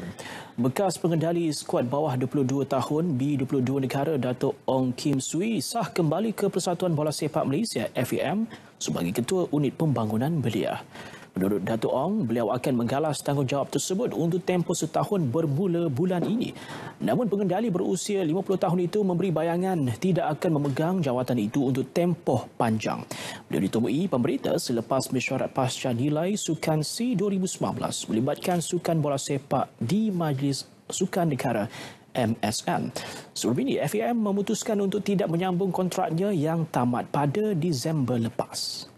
menyatakan bekas pengendali skuad bawah 22 tahun B22 negara Datuk Ong Kim Sui sah kembali ke Persatuan Bola Sepak Malaysia FEM sebagai ketua unit pembangunan belia. Menurut Datuk Ong, beliau akan menggalas tanggungjawab tersebut untuk tempoh setahun bermula bulan ini. Namun pengendali berusia 50 tahun itu memberi bayangan tidak akan memegang jawatan itu untuk tempoh panjang. Beliau ditemui pemberita selepas mesyuarat pasca nilai Sukan C 2019 melibatkan Sukan Bola Sepak di Majlis Sukan Negara MSN. Sebelum ini, FAM memutuskan untuk tidak menyambung kontraknya yang tamat pada Disember lepas.